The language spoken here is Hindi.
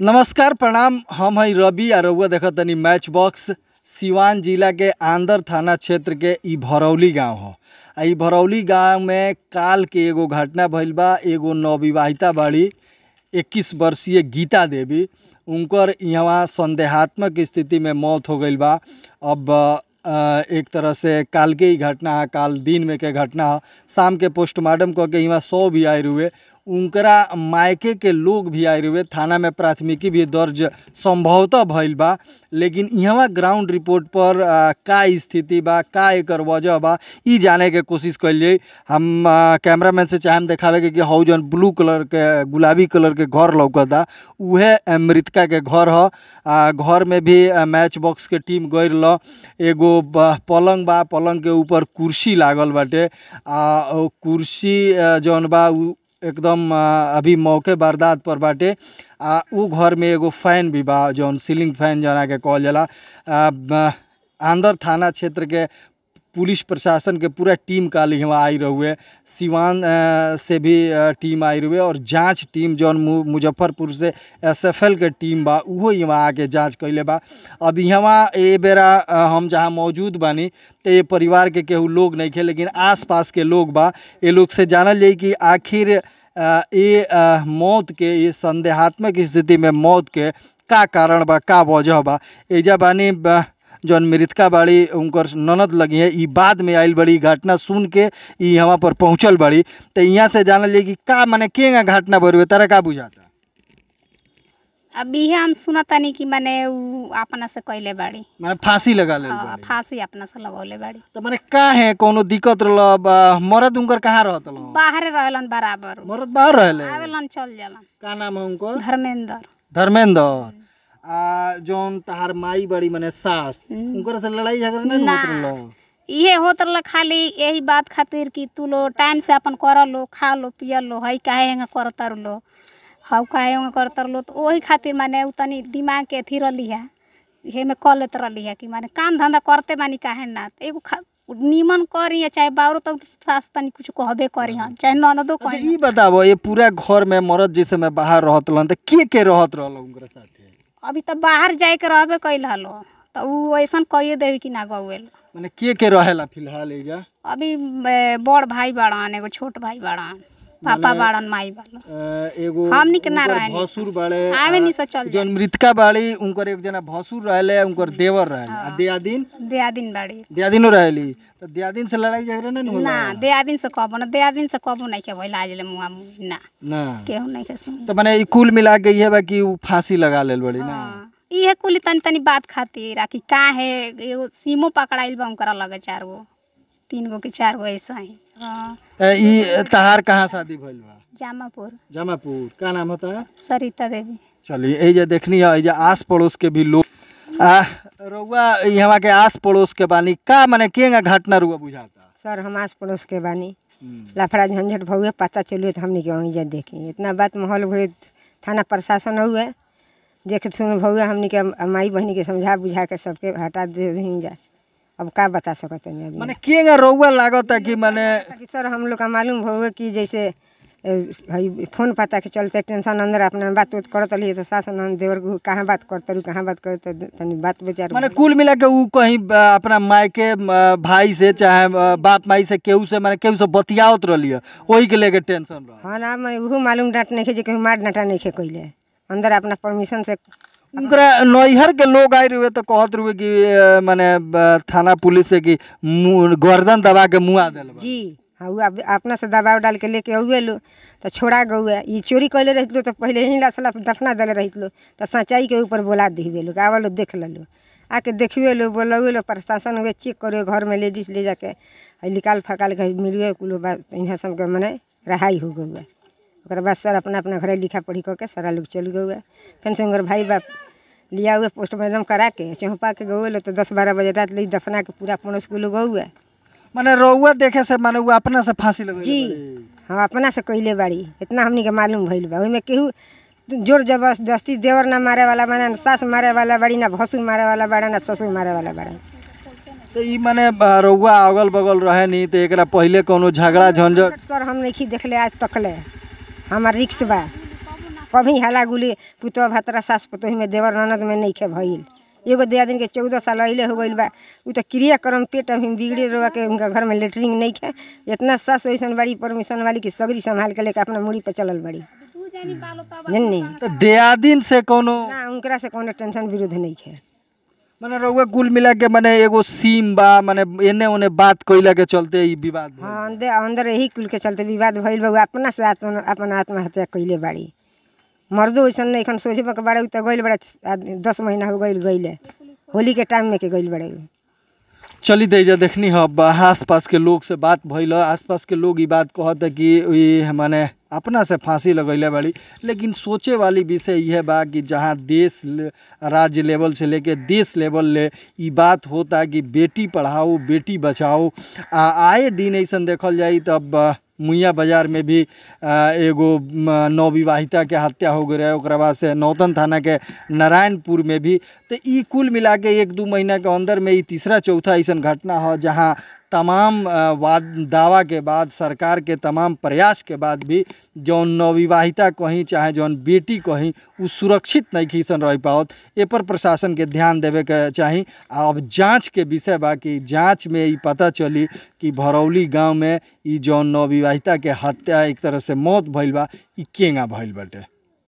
नमस्कार प्रणाम हम हई रवि आ रउआ देख तनी मैच बॉक्स सिवान जिला के आंदर थाना क्षेत्र के ई भरौली गांव हो आ भरौली गांव में काल के एगो घटना भइल बा एगो नवविवाहिता बाड़ी इक्कीस वर्षीय गीता देवी उनकर यहाँ संदेहात्मक स्थिति में मौत हो गई बा अब एक तरह से काल के ही घटना है काल दिन में के घटना है शाम के पोस्टमार्टम करके यहाँ सौ भी आए हुए उनकरा मायके के लोग भी आए हुए थाना में प्राथमिकी भी दर्ज संभवतः भल बा लेकिन यहाँ ग्राउंड रिपोर्ट पर आ, का स्थिति बा का एक वजह बा जाने के कोशिश कैलिए हम कैमरामैन से चाहे देखावे के कि हौ जौन ब्लू कलर के गुलाबी कलर के घर लौकता उहे मृतका के घर ह घर में भी मैच बॉक्स के टीम गिर ल एगो पलंग बा पलंग के ऊपर कुर्सी लागल बाटे आ कुर्सी जौन बा एकदम अभी मौके बर्दात पर बाटे आ उ घर में एगो फैन भी बा जौन सीलिंग फैन जना के कहल जाला अंदर थाना क्षेत्र के पुलिस प्रशासन के पूरा टीम का यहाँ आई रही है सिवान से भी टीम आई रही है और जांच टीम जो मुजफ्फरपुर से एस एफ एल के टीम बा उहो यहाँ आके जांच कैले बा अब यहाँ ए बेरा हम जहाँ मौजूद बानी तो ये परिवार के केहू लोग नहीं थे लेकिन आसपास के लोग बा ये लोग से जानल जाए कि आखिर ये मौत के ये संदेहात्मक स्थिति में मौत के का कारण बा का वजह बा एजा बानी बा, जौन मृतका बाड़ी उनकर ननद लगी है ई बाद में आयल बड़ी घटना सुन के यहाँ पर पहुँचल बड़ी तो यहाँ से जानल जाए कि का मैंने के घटना बड़ी तारा का बुझा अभी हम सुना था नहीं कि मैंने अपना से कैले बाड़ी मैंने फांसी लगा ले हाँ, फांसी अपना से लगौले बाड़ी तो मैंने का है कोनो दिक्कत रहल मरद उनकर कहाँ रहत बाहर रहलन बराबर मरद बाहर रहले आवेलन चल जालन का नाम है उनको धर्मेंद्र धर्मेंद्र जोन तहार माई बड़ी मने सास हम्म। उनकर से लड़ाई झगड़ा नहीं होत रहलो ये होत रहल खाली यही बात खातिर कि तू लो टाइम से अपन कर लो खा लो पिय लो हई काहे हंगा करतर लो हऊ काहे हंगा करतर लो तो ओही खातिर माने उ दिमाग के अथी रहली है हे में कर लेते रहली है कि माने काम धंधा करते मानी काहे ना तो एगो नीमन करी है चाहे बावरो तब सास तनी कुछ कहबे करी हन चाहे ननदो अच्छा, कही बताबो ये पूरा घर में मरद जैसे में बाहर रहत लन त तो के के रहत रहल उनकर साथे अभी तो बाहर जाए के रहे कैल हलो तो ऐसा कहिए देवी कि ना गौल मैंने के के रहेला फिलहाल एजा अभी बड़ भाई बड़ान एगो छोट भाई बड़ान पापा बाड़न माई बाड़न एगो हमनी के ना भसुर बाड़े आवे चल जन मृतका बाड़ी उनकर एक जना भसुर रहले उनकर देवर रहले आ हाँ। देयादीन देयादीन बाड़ी देयादीनो रहली तो से लड़ाई झगड़ा होला ना देयादीन से कबो ना से कबो नहीं के आजले मुआ ना ना केहू नहीं के सुन तो माने ई कुल मिला के फांसी लगा लेल बड़ी ना ये हाँ। कुल तनी तनी बात खातिर कि का है सीमो पकड़ाइल बा उनकर लगे चार गो तीन गो के चार गो ऐसा ही तहार कहाँ शादी भइल बा जामापुर जामापुर का नाम होता है सरिता देवी चलिए ये देखनी है ये आस पड़ोस के भी लोग आ रउआ यहाँ के आस पड़ोस के बानी का मैंने केंगा घटना रुआ बुझाता सर हम आस पड़ोस के बानी लफड़ा झंझट भौए पता चलिए तो हमने के वहीं जा देखी इतना बात माहौल हुए थाना प्रशासन हुए देख सुन भौए हमने के माई बहन के समझा बुझा के सबके हटा दे जाए अब का बता सकते हैं मैंने किए रउआ लागत है कि मैंने सर हम लोग का मालूम हो कि जैसे भाई फोन पता के चलते टेंशन अंदर अपना बात उत करत रही तो सास नन देवर कहाँ बात करते रही कहाँ बात करते तो तनी बात विचार मैंने कुल मिला के वो कहीं अपना माई के भाई से चाहे बाप माई से केहू से मैंने केहू से बतियावत रही वही के लेके टेंशन हाँ ना मैं वो मालूम डांट नहीं खे मार डांटा नहीं खे कैले अंदर अपना परमिशन से नैहर के लोग आए रहे तो कहत रहे कि माने थाना पुलिस से कि गर्दन दबा के मुआ दिल जी हाँ अपना से दबाव डाल के लेके अउे लो तो छोड़ा गौ ये चोरी कैले रही तो पहले ही ला सला दफना दल रही लो तो सचाई के ऊपर बोला दीवे लोग आवा लो देख लो आके देखिए लो बोलवे लो प्रशासन हुए चेक करे घर में लेडीज ले जाके निकाल फकाल के मिलुए कुल बात इन्हें सबके मैंने रहाई हो गए बाद सर अपना अपना घर लिखा पढ़ी करके सारा लोग चल गए फिर से भाई बाप लिया हुआ पोस्टमार्टम करा के चौपा के गए तो दस बारह बजे रात ली दफना के पूरा पड़ोस के लोग गए मैंने रउआ देखे से माने वो अपना से फांसी लगे जी हाँ अपना से कहले बाड़ी इतना हमने के मालूम भैल बा में केहू जोर जबरदस्ती देवर ना मारे वाला माने सास मारे वाला बड़ी ना भसुर मारे वाला बड़ा ना ससुर मारे वाला बड़ा तो ये माने रउआ अगल बगल रहे नहीं तो एक पहले को झगड़ा झंझट सर हम नहीं देखले आज तकले हमार रिक्स बा कभी हला गुली पुतो भातरा सास पुतोही में देवर ननद में नहीं खे भइल एगो दिन के चौदह साल अले हो गई बा उ तो क्रियाक्रम पेट अभी बिगड़े रहा के उनका घर में लेटरिन नहीं खे इतना सास वैसन बड़ी परमिशन वाली की सगरी संभाल के लेके अपना मुड़ी पर चलल बड़ी नहीं नहीं तो दियादिन से कोनो ना उनकरा से कोनो टेंशन विरोध नहीं खे मैंने रउआ कुल मिला के मैंने एगो सीम बा मैंने एने ओने बात कोयला के चलते ई विवाद हाँ अंदर अंदर यही कुल के चलते विवाद भइल बा अपना से अपन आत्महत्या कइले बाड़ी मर्दो ऐसा नहीं एखन सोचे पक बड़े तो गई बड़ा दस महीना हो गई गई होली के टाइम में के गई बड़े चली दैजा देखनी हब आस पास के लोग से बात भइल आस पास के लोग ये बात कहते कि माने अपना से फांसी लगैले बड़ी लेकिन सोचे वाली विषय यह बा कि जहाँ देश ले, राज्य लेवल से लेके देश लेवल ले बात होता कि बेटी पढ़ाओ बेटी बचाओ आ आए दिन ऐसा देखल जाए तब मुइया बाजार में भी एगो नवविवाहिता के हत्या हो गए रहा से नौतन थाना के नारायणपुर में भी तो कुल मिला के एक दो महीना के अंदर में तीसरा चौथा ऐसा घटना है जहाँ तमाम वाद दावा के बाद सरकार के तमाम प्रयास के बाद भी जौन नवविवाहिता कहीं चाहे जौन बेटी कहीं उ सुरक्षित नहीं खीसन रह पाओत ए पर प्रशासन के ध्यान देवे के चाही अब जाँच के विषय बा कि जाँच में ये पता चली कि भरौली गाँव में ये जौन नवविवाहिता के हत्या एक तरह से मौत भैल बा केंगा भइल बाटे